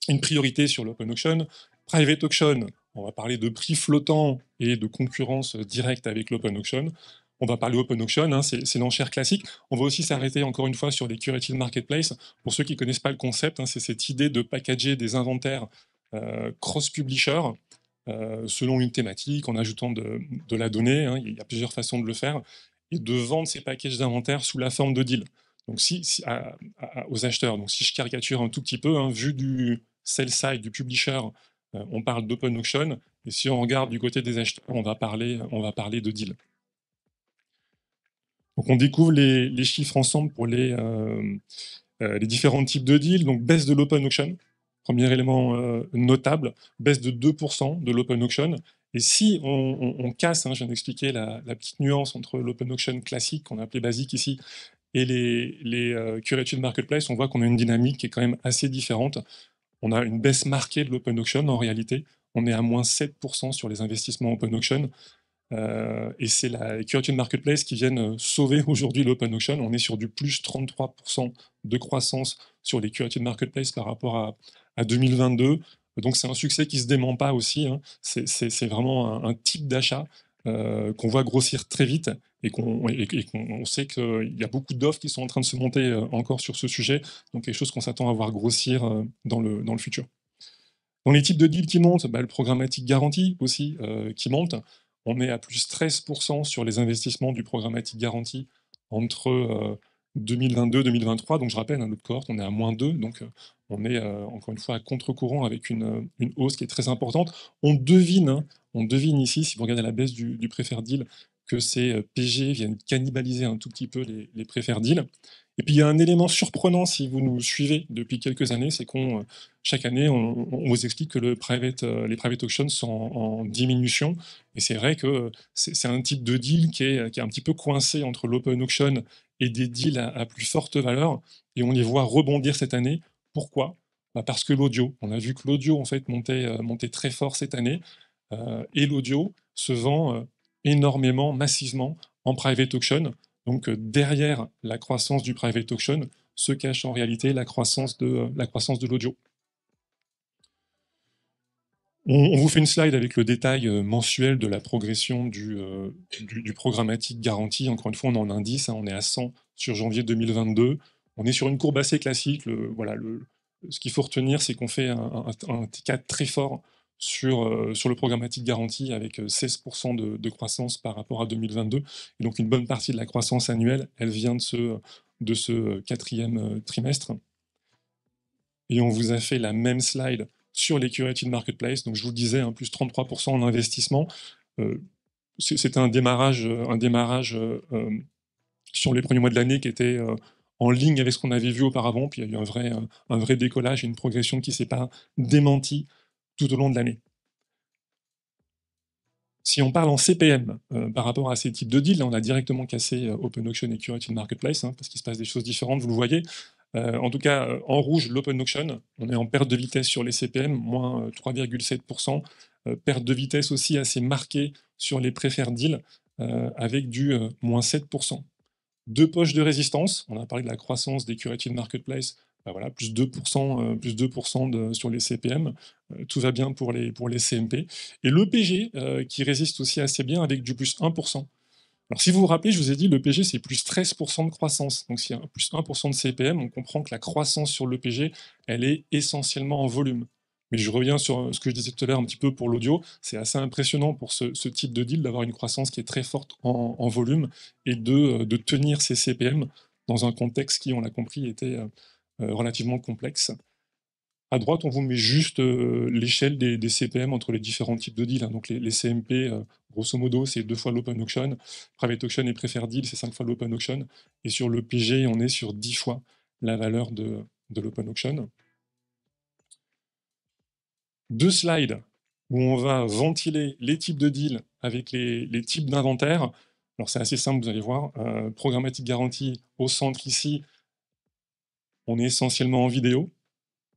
une priorité sur l'open auction. Private auction, on va parler de prix flottants et de concurrence directe avec l'open auction. On va parler open auction, hein, c'est l'enchère classique. On va aussi s'arrêter encore une fois sur les curated marketplace. Pour ceux qui ne connaissent pas le concept, hein, c'est cette idée de packager des inventaires cross-publisher selon une thématique, en ajoutant de, la donnée. Hein. il y a plusieurs façons de le faire. Et de vendre ces packages d'inventaires sous la forme de deals donc si, aux acheteurs. Donc si je caricature un tout petit peu, hein, vu du sell side du publisher, euh, on parle d'open auction, et si on regarde du côté des acheteurs, on va parler, on va parler de deal. Donc on découvre les, chiffres ensemble pour les, euh, euh, les différents types de deal, Donc baisse de l'open auction, premier élément notable, baisse de 2% de l'open auction. Et si on, casse, hein, je viens d'expliquer la, petite nuance entre l'open auction classique, qu'on a appelé basique ici, et les, les euh, curated marketplace, on voit qu'on a une dynamique qui est quand même assez différente. On a une baisse marquée de l'open auction en réalité. On est à moins 7% sur les investissements open auction. Euh, et c'est la curated marketplace qui viennent euh, sauver aujourd'hui l'open auction. On est sur du plus 33% de croissance sur les curated marketplace par rapport à, 2022. Donc c'est un succès qui ne se dément pas aussi. Hein. C'est vraiment un type d'achat euh, qu'on voit grossir très vite et qu'on sait qu'il euh, y a beaucoup d'offres qui sont en train de se monter euh, encore sur ce sujet, donc quelque chose qu'on s'attend à voir grossir dans le, dans le futur. Dans les types de deals qui montent, bah, le programmatique garantie aussi qui monte. On est à plus 13% sur les investissements du programmatique garantie entre 2022-2023. Donc je rappelle, un hein, notre cohorte, on est à moins 2, donc on est euh, encore une fois à contre-courant avec euh, une, hausse qui est très importante. On devine, hein, on devine ici, si vous regardez la baisse du, préfère deal, que ces euh, PG viennent cannibaliser un tout petit peu les, les préfères deal. Et puis il y a un élément surprenant si vous nous suivez depuis quelques années, c'est qu'on chaque année on, vous explique que les private auctions sont en, diminution. Et c'est vrai que c'est un type de deal qui est, un petit peu coincé entre l'open auction et des deals à plus forte valeur. Et on les voit rebondir cette année pourquoi bah, Parce que l'audio, on a vu que l'audio en fait montait, euh, montait, très fort cette année, euh, et l'audio se vend euh, énormément, massivement en private auction. Donc derrière la croissance du private auction se cache en réalité la croissance de la croissance de l'audio. On, vous fait une slide avec le détail mensuel de la progression du, programmatique garanti. Encore une fois, on est en indice, hein, on est à 100 sur janvier 2022 on est sur une courbe assez classique. voilà, ce qu'il faut retenir, c'est qu'on fait un, T4 très fort sur, euh, sur le programmatique Garantie avec 16% euh, de, croissance par rapport à 2022. Et donc une bonne partie de la croissance annuelle, elle vient de ce, de ce quatrième euh, trimestre. Et on vous a fait la même slide sur les curated marketplace. Donc je vous le disais, un hein, plus 33% en investissement. C'était un démarrage, un démarrage sur les premiers mois de l'année qui était en ligne avec ce qu'on avait vu auparavant. Puis il y a eu un vrai, euh, un vrai décollage et une progression qui ne s'est pas démentie tout au long de l'année. Si on parle en CPM euh, par rapport à ces types de deals, on a directement cassé euh, Open Auction et Curated Marketplace, hein, parce qu'il se passe des choses différentes, vous le voyez. en tout cas, en rouge, l'open auction, on est en perte de vitesse sur les CPM, moins 3,7%. perte de vitesse aussi assez marquée sur les préfères deals, avec du moins 7%. Deux poches de résistance, on a parlé de la croissance des curated marketplace, bah voilà, plus 2%, euh, plus 2 sur les CPM, euh, tout va bien pour les, pour les CMP. Et l'EPG euh, qui résiste aussi assez bien avec du plus 1%. Alors si vous vous rappelez, je vous ai dit l'EPG c'est plus 13% de croissance. Donc s'il y a plus 1% de CPM, on comprend que la croissance sur l'EPG, elle est essentiellement en volume. Mais je reviens sur ce que je disais tout à l'heure un petit peu pour l'audio. C'est assez impressionnant pour ce, type de deal d'avoir une croissance qui est très forte en, volume et de, euh, tenir ces CPM dans un contexte qui, on l'a compris, était euh, euh, relativement complexe. À droite, on vous met juste l'échelle des, CPM entre les différents types de deals. Hein. Donc les, CMP, grosso modo, c'est deux fois l'open auction. Private auction et préfère deal, c'est cinq fois l'open auction. Et sur le PG, on est sur dix fois la valeur de l'open auction deux slides où on va ventiler les types de deals avec les, types d'inventaire. Alors c'est assez simple, vous allez voir. Euh, programmatique garantie au centre ici, on est essentiellement en vidéo.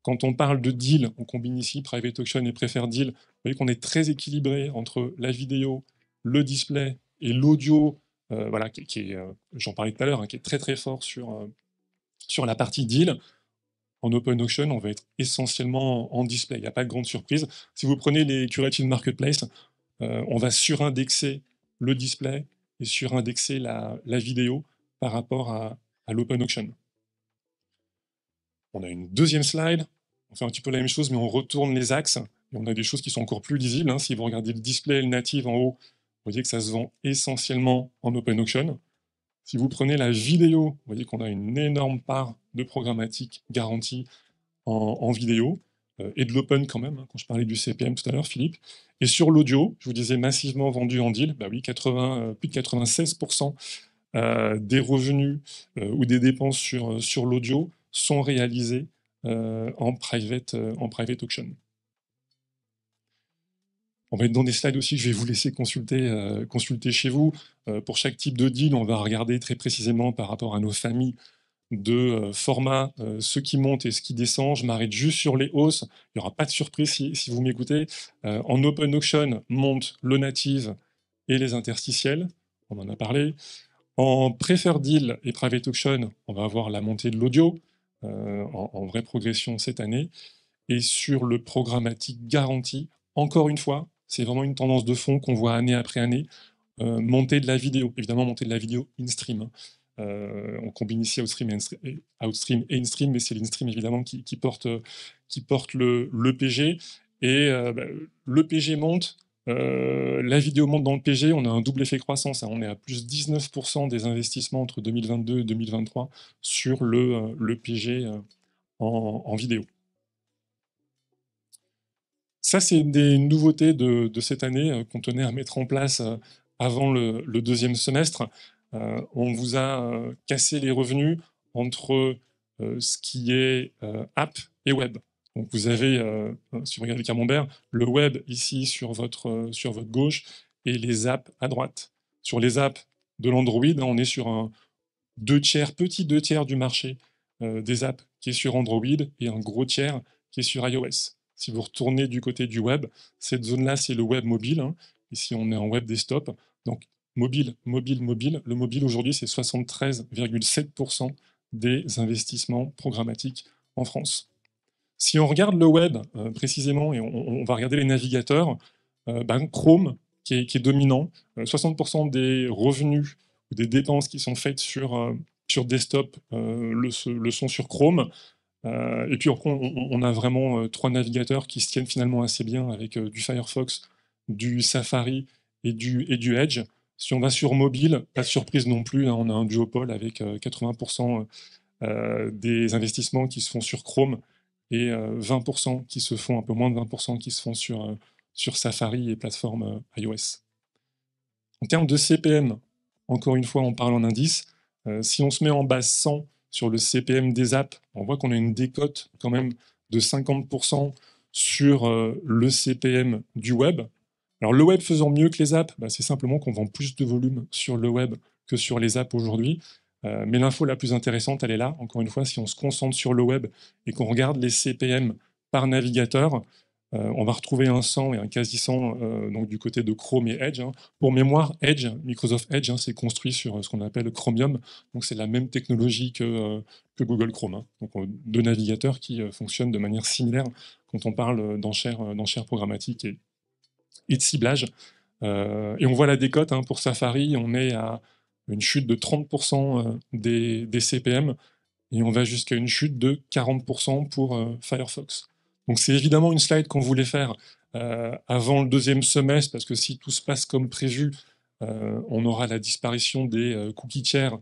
Quand on parle de deal, on combine ici private auction et préfère deal. Vous voyez qu'on est très équilibré entre la vidéo, le display et l'audio, euh, voilà, qui, qui euh, j'en parlais tout à l'heure, hein, qui est très très fort sur, sur la partie deal. En open auction, on va être essentiellement en display. Il n'y a pas de grande surprise. Si vous prenez les curatives marketplace, euh, on va surindexer le display et surindexer la, la vidéo par rapport à, l'open auction. On a une deuxième slide. On fait un petit peu la même chose, mais on retourne les axes. Et on a des choses qui sont encore plus lisibles. Hein. Si vous regardez le display le native en haut, vous voyez que ça se vend essentiellement en open auction. Si vous prenez la vidéo, vous voyez qu'on a une énorme part de programmatique garantie en, vidéo euh, et de l'open quand même, hein, quand je parlais du CPM tout à l'heure, Philippe. Et sur l'audio, je vous disais massivement vendu en deal, bah oui, 80, euh, plus de 96% euh, des revenus ou des dépenses sur, sur l'audio sont réalisés en, private, en private auction. On va être dans des slides aussi je vais vous laisser consulter, consulter chez vous. pour chaque type de deal, on va regarder très précisément par rapport à nos familles de euh, format, euh, ce qui monte et ce qui descend. Je m'arrête juste sur les hausses. Il n'y aura pas de surprise si, vous m'écoutez. Euh, en open auction, monte le native et les interstitiels. On en a parlé. En preferred deal et private auction, on va avoir la montée de l'audio en, vraie progression cette année. Et sur le programmatique garanti, encore une fois, c'est vraiment une tendance de fond qu'on voit année après année. monter de la vidéo, évidemment monter de la vidéo in stream. Hein. Euh, on combine ici outstream et, outstream et instream, mais c'est l'instream évidemment qui, porte, qui le, PG. Et euh, bah, le PG monte, euh, la vidéo monte dans le PG, on a un double effet croissance. Hein. on est à plus de 19% des investissements entre 2022 et 2023 sur le, PG en, vidéo. Ça, c'est des nouveautés de, cette année qu'on tenait à mettre en place avant le deuxième semestre. Euh, on vous a euh, cassé les revenus entre euh, ce qui est app et web. Donc vous avez, si vous regardez le camembert, le web ici sur votre, sur votre gauche et les apps à droite. Sur les apps de l'Android, hein, on est sur un deux tiers, petit deux tiers du marché des apps qui est sur Android et un gros tiers qui est sur iOS. Si vous retournez du côté du web, cette zone-là, c'est le web mobile. Ici, hein, on est en web desktop. Donc, Mobile, mobile, mobile. Le mobile aujourd'hui, c'est 73,7% des investissements programmatiques en France. Si on regarde le web euh, précisément, et on, va regarder les navigateurs, euh, ben, Chrome, qui est, dominant, 60% euh, des revenus ou des dépenses qui sont faites sur, sur desktop le, sont sur Chrome. et puis on, a vraiment trois navigateurs qui se tiennent finalement assez bien avec du Firefox, du Safari et du Edge. Si on va sur mobile, pas de surprise non plus, hein, on a un duopole avec 80% euh, euh, des investissements qui se font sur Chrome et 20% euh, qui se font, un peu moins de 20% qui se font sur, Safari et plateforme iOS. En termes de CPM, encore une fois, on parle en indice. si on se met en base 100 sur le CPM des apps, on voit qu'on a une décote quand même de 50% sur le CPM du web. Alors le web faisant mieux que les apps, bah, c'est simplement qu'on vend plus de volume sur le web que sur les apps aujourd'hui. Euh, mais l'info la plus intéressante, elle est là. Encore une fois, si on se concentre sur le web et qu'on regarde les CPM par navigateur, euh, on va retrouver un 100 et un quasi 100 euh, donc du côté de Chrome et Edge. Hein. Pour mémoire, Edge, Microsoft Edge, c'est hein, construit sur ce qu'on appelle Chromium. Donc c'est la même technologie que, Google Chrome. Hein. Donc deux navigateurs qui fonctionnent de manière similaire quand on parle d'enchères programmatiques et et de ciblage. Euh, et on voit la décote hein. pour Safari, on est à une chute de 30% euh, des, des, CPM et on va jusqu'à une chute de 40% pour euh, Firefox. Donc c'est évidemment une slide qu'on voulait faire avant le deuxième semestre parce que si tout se passe comme prévu, on aura la disparition des cookies tiers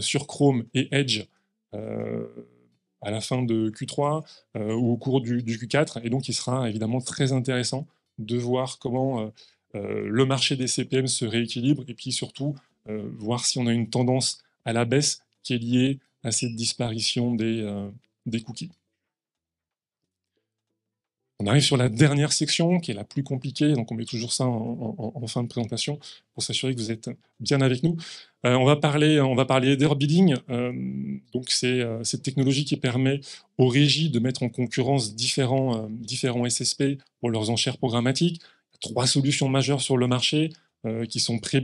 sur Chrome et Edge à la fin de Q3 ou au cours du Q4 et donc il sera évidemment très intéressant de voir comment euh, euh, le marché des CPM se rééquilibre et puis surtout euh, voir si on a une tendance à la baisse qui est liée à cette disparition des, cookies. On arrive sur la dernière section, qui est la plus compliquée, donc on met toujours ça en, fin de présentation pour s'assurer que vous êtes bien avec nous. Euh, on, va parler, on parler header bidding, euh, donc c'est euh, cette technologie qui permet aux régies de mettre en concurrence différents, différents SSP pour leurs enchères programmatiques. trois solutions majeures sur le marché qui sont pré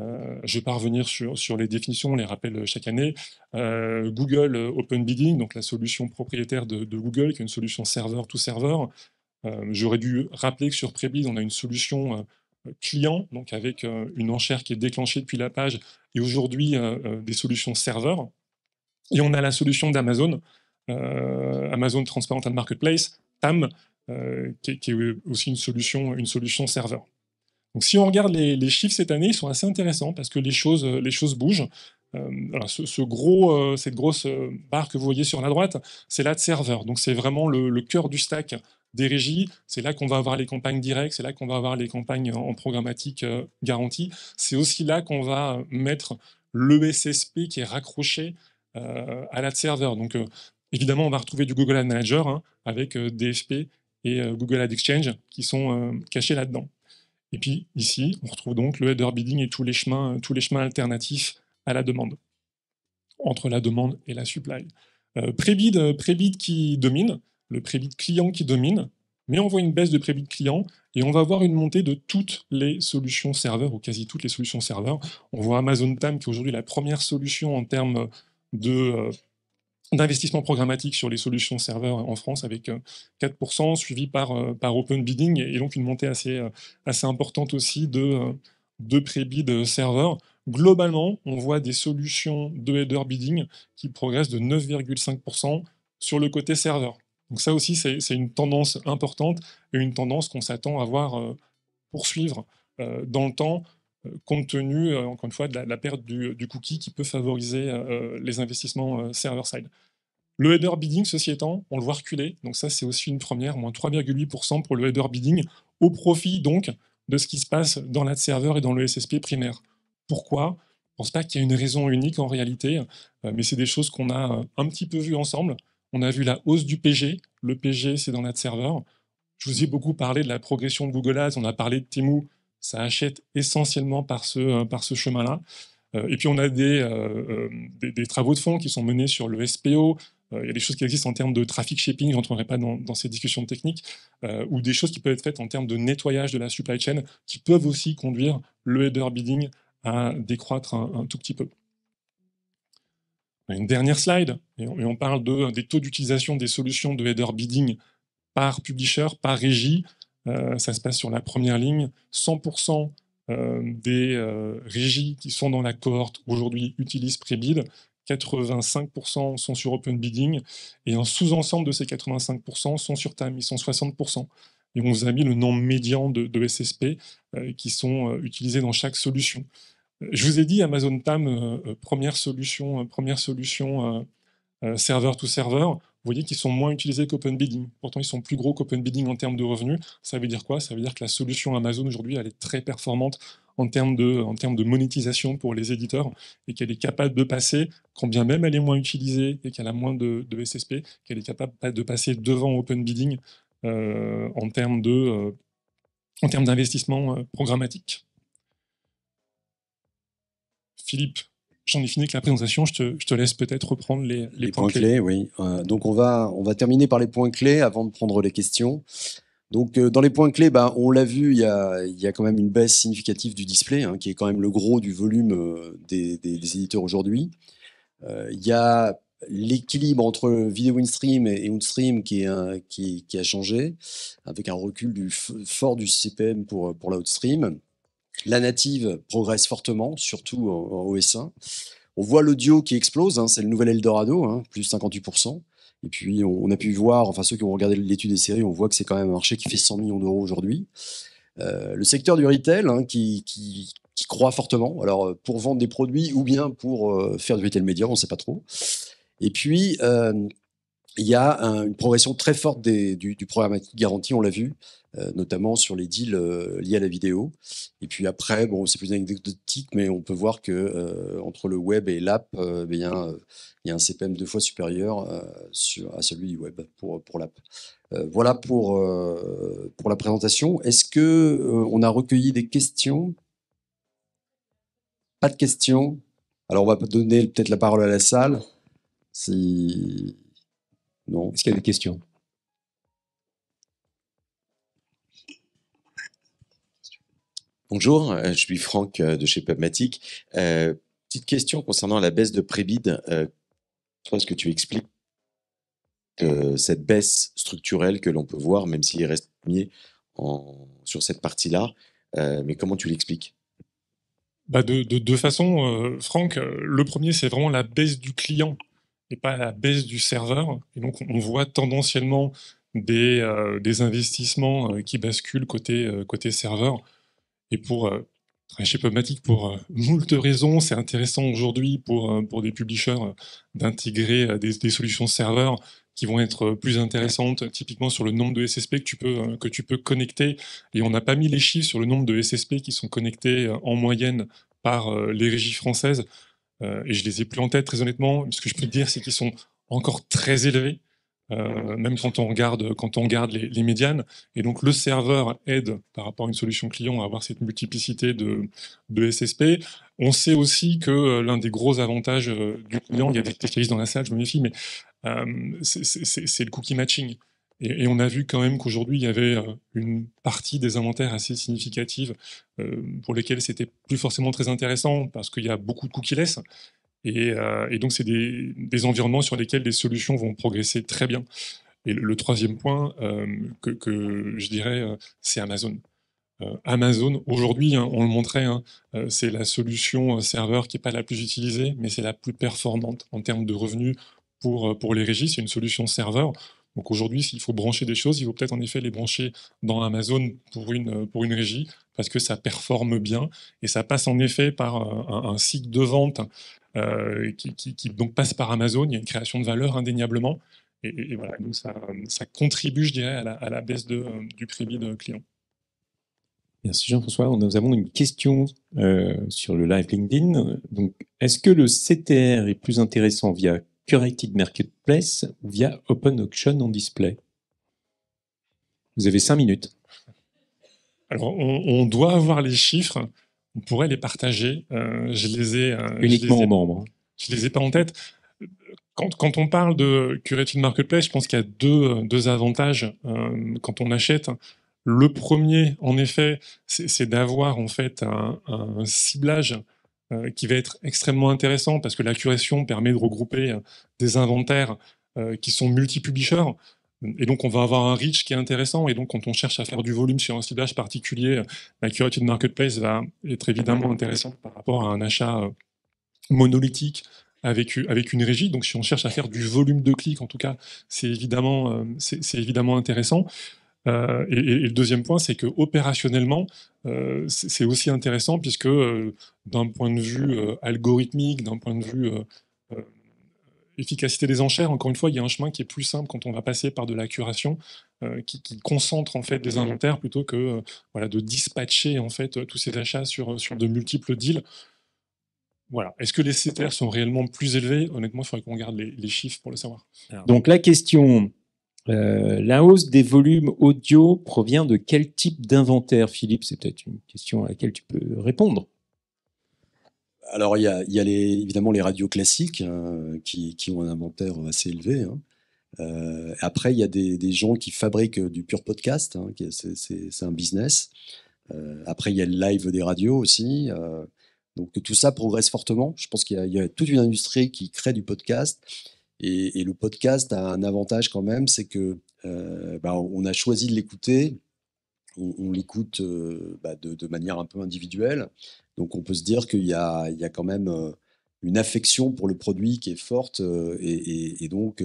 euh, je ne vais pas revenir sur, les définitions, on les rappelle euh, chaque année. Euh, Google Open Bidding, donc la solution propriétaire de, Google, qui est une solution serveur tout serveur. J'aurais dû rappeler que sur Prebid, on a une solution client, donc avec une enchère qui est déclenchée depuis la page, et aujourd'hui des solutions serveur. Et on a la solution d'Amazon, Amazon Transparent Marketplace, TAM, qui, qui, est aussi une solution, une solution serveur. Donc si on regarde les, chiffres cette année, ils sont assez intéressants parce que les choses, euh, bougent. Euh, ce, gros, euh, cette grosse barre que vous voyez sur la droite, c'est l'ad server. Donc c'est vraiment le, cœur du stack des régies. C'est là qu'on va avoir les campagnes directes, c'est là qu'on va avoir les campagnes en, programmatique garantie. C'est aussi là qu'on va mettre le SSP qui est raccroché à l'ad server. Donc évidemment, on va retrouver du Google Ad Manager hein, avec DFP et Google Ad Exchange qui sont cachés là-dedans. Et puis ici, on retrouve donc le header bidding et tous les chemins, tous les chemins alternatifs à la demande, entre la demande et la supply. Euh, euh, prébid, qui domine, le prébid client qui domine, mais on voit une baisse de prébid client et on va voir une montée de toutes les solutions serveurs, ou quasi toutes les solutions serveurs. On voit Amazon Time qui est aujourd'hui la première solution en termes de euh, d'investissement programmatique sur les solutions serveurs en France avec 4%, euh, suivi par, euh, par Open Bidding et donc une montée assez, euh, assez importante aussi de, de pré-bid serveurs. Globalement, on voit des solutions de header bidding qui progressent de 9,5% sur le côté serveur. Donc ça aussi, c'est une tendance importante et une tendance qu'on s'attend à voir poursuivre dans le temps euh, compte tenu, euh, encore une fois, de la, perte du, du, cookie qui peut favoriser euh, les investissements server-side. Le header bidding, ceci étant, on le voit reculer. Donc ça, c'est aussi une première, moins 3,8% pour le header bidding, au profit donc de ce qui se passe dans l'ad server et dans le SSP primaire. Pourquoi Je ne pense pas qu'il y ait une raison unique en réalité, mais c'est des choses qu'on a un petit peu vues ensemble. On a vu la hausse du PG. Le PG, c'est dans l'ad server. Je vous ai beaucoup parlé de la progression de Google Ads. On a parlé de Temu ça achète essentiellement par ce, euh, par ce chemin-là. Euh, et puis on a des, euh, des, travaux de fonds qui sont menés sur le SPO. Il y a des choses qui existent en termes de traffic shipping, je rentrerai pas dans, ces discussions techniques, ou des choses qui peuvent être faites en termes de nettoyage de la supply chain, qui peuvent aussi conduire le header bidding à décroître un, tout petit peu. Une dernière slide, et on, parle de, des taux d'utilisation des solutions de header bidding par publisher, par régie. Euh, ça se passe sur la première ligne. 100% euh, des euh, régies qui sont dans la cohorte aujourd'hui utilisent Prebid. 85% sont sur Open Bidding et un sous-ensemble de ces 85% sont sur TAM, ils sont 60%. Et on vous a mis le nombre médian de, SSP qui sont utilisés dans chaque solution. Je vous ai dit Amazon TAM, première solution, première solution serveur to serveur vous voyez qu'ils sont moins utilisés qu'Open Bidding. Pourtant, ils sont plus gros qu'Open Bidding en termes de revenus. Ça veut dire quoi Ça veut dire que la solution Amazon aujourd'hui, elle est très performante en termes, de, en termes de monétisation pour les éditeurs et qu'elle est capable de passer, quand bien même elle est moins utilisée et qu'elle a moins de, de SSP, qu'elle est capable de passer devant Open Bidding euh, en termes de, euh, en termes d'investissement euh, programmatique. Philippe, j'en ai fini avec la présentation. Je te, laisse peut-être reprendre les, les, les points, clés. oui. Euh, donc, on va, on va terminer par les points clés avant de prendre les questions. Donc, euh, dans les points clés, ben, on l'a vu, il y a, quand même une baisse significative du display, hein, qui est quand même le gros du volume euh, des, éditeurs aujourd'hui. Il y a l'équilibre entre vidéo in-stream et out stream qui, qui, a changé, avec un recul du, fort du CPM pour, pour l'outstream. La native progresse fortement, surtout en, OS1. On voit l'audio qui explose, hein, c'est le nouvel Eldorado, hein, plus 58%. Et puis, on, a pu voir, enfin ceux qui ont regardé l'étude des séries, on voit que c'est quand même un marché qui fait 100 millions d'euros aujourd'hui. Euh, le secteur du retail hein, qui, croît fortement, alors euh, pour vendre des produits ou bien pour euh, faire du retail média, on ne sait pas trop. Et puis, il y a une progression très forte du, programme de garantie, on l'a vu, euh, notamment sur les deals euh, liés à la vidéo. Et puis après, bon, c'est plus anecdotique, mais on peut voir que euh, entre le web et l'app, eh il y, a un CPM deux fois supérieur sur, à celui du web pour, pour l'app. voilà pour, pour la présentation. Est-ce que on a recueilli des questions Pas de questions. Alors on va donner peut-être la parole à la salle. Non. Est-ce qu'il y a des questions Bonjour, euh, je suis Franck euh, de chez Pubmatic. Euh, petite question concernant la baisse de Prébid. Euh, toi, est-ce que tu expliques cette baisse structurelle que l'on peut voir, même s'il reste mieux sur cette partie-là, mais comment tu l'expliques bah de, deux façons, Franck. Le premier, c'est vraiment la baisse du client et pas la baisse du serveur. Et donc, on voit tendanciellement des, investissements qui basculent côté serveur et pour euh, travailler chez Pubmatic pour euh, moult raisons, c'est intéressant aujourd'hui pour, euh, des publishers d'intégrer des, solutions serveurs qui vont être plus intéressantes, typiquement sur le nombre de SSP que tu peux, que connecter. Et on n'a pas mis les chiffres sur le nombre de SSP qui sont connectés en moyenne par les régies françaises. Et je les ai plus en tête, très honnêtement. Ce que je peux te dire, c'est qu'ils sont encore très élevés. Euh, même quand on regarde, quand on regarde les, médianes. Et donc le serveur aide par rapport à une solution client à avoir cette multiplicité de, SSP. On sait aussi que euh, l'un des gros avantages euh, du client, il y a des spécialistes dans la salle, je me méfie, mais c'est le cookie matching. Et, on a vu quand même qu'aujourd'hui, il y avait une partie des inventaires assez significative pour lesquels c'était plus forcément très intéressant parce qu'il y a beaucoup de cookies euh, et, donc, c'est des, environnements sur lesquels les solutions vont progresser très bien. Et le, troisième point euh, que, je dirais, euh, c'est Amazon. Amazon, aujourd'hui, hein, on le montrait, hein, c'est la solution serveur qui n'est pas la plus utilisée, mais c'est la plus performante en termes de revenus pour, pour les régies. C'est une solution serveur donc aujourd'hui, s'il faut brancher des choses, il faut peut-être en effet les brancher dans Amazon pour une, euh, pour une régie, parce que ça performe bien, et ça passe en effet par euh, un, cycle de vente euh, qui, donc passe par Amazon, il y a une création de valeur indéniablement, et, voilà, donc ça, contribue, je dirais, à la, à la baisse de, du prix de client. Merci Jean-François. Nous avons une question sur le live LinkedIn. Donc, est-ce que le CTR est plus intéressant via Curated Marketplace via Open Auction en Display. Vous avez cinq minutes. Alors, on, doit avoir les chiffres. On pourrait les partager. Euh, je les ai. Euh, Uniquement aux membres. Je les ai pas en tête. Quand, quand on parle de Curated Marketplace, je pense qu'il y a deux, deux avantages euh, quand on achète. Le premier, en effet, c'est d'avoir en fait un ciblage euh, qui va être extrêmement intéressant parce que la curation permet de regrouper euh, des inventaires euh, qui sont multi-publishers. Et donc, on va avoir un reach qui est intéressant. Et donc, quand on cherche à faire du volume sur un ciblage particulier, la curated marketplace va être évidemment intéressante par rapport à un achat monolithique avec, avec une régie. Donc, si on cherche à faire du volume de clics, en tout cas, c'est évidemment, c'est évidemment intéressant. Euh, et, le deuxième point, c'est que opérationnellement, euh, c'est aussi intéressant puisque euh, d'un point de vue algorithmique, d'un point de vue efficacité des enchères, encore une fois, il y a un chemin qui est plus simple quand on va passer par de la curation, qui, concentre en fait des mmh. inventaires plutôt que voilà de dispatcher en fait tous ces achats sur sur de multiples deals. Voilà. Est-ce que les CTR sont réellement plus élevés Honnêtement, il faudrait qu'on regarde les, chiffres pour le savoir. Donc la question euh, la hausse des volumes audio provient de quel type d'inventaire, Philippe C'est peut-être une question à laquelle tu peux répondre. Alors, il y a, évidemment les radios classiques hein, qui, ont un inventaire assez élevé. Hein. Euh, après, il y a des, gens qui fabriquent du pur podcast, hein, c'est un business. Euh, après, il y a le live des radios aussi. donc, tout ça progresse fortement. Je pense qu'il y, a toute une industrie qui crée du podcast et, le podcast a un avantage quand même, c'est que euh, bah, on a choisi de l'écouter. On, l'écoute euh, bah, de, manière un peu individuelle. Donc on peut se dire qu'il y, y a, quand même euh, une affection pour le produit qui est forte. et, donc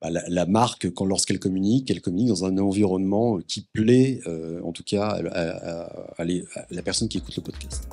bah, la, marque, quand, lorsqu'elle communique, elle communique dans un environnement qui plaît, en tout cas, à la personne qui écoute le podcast.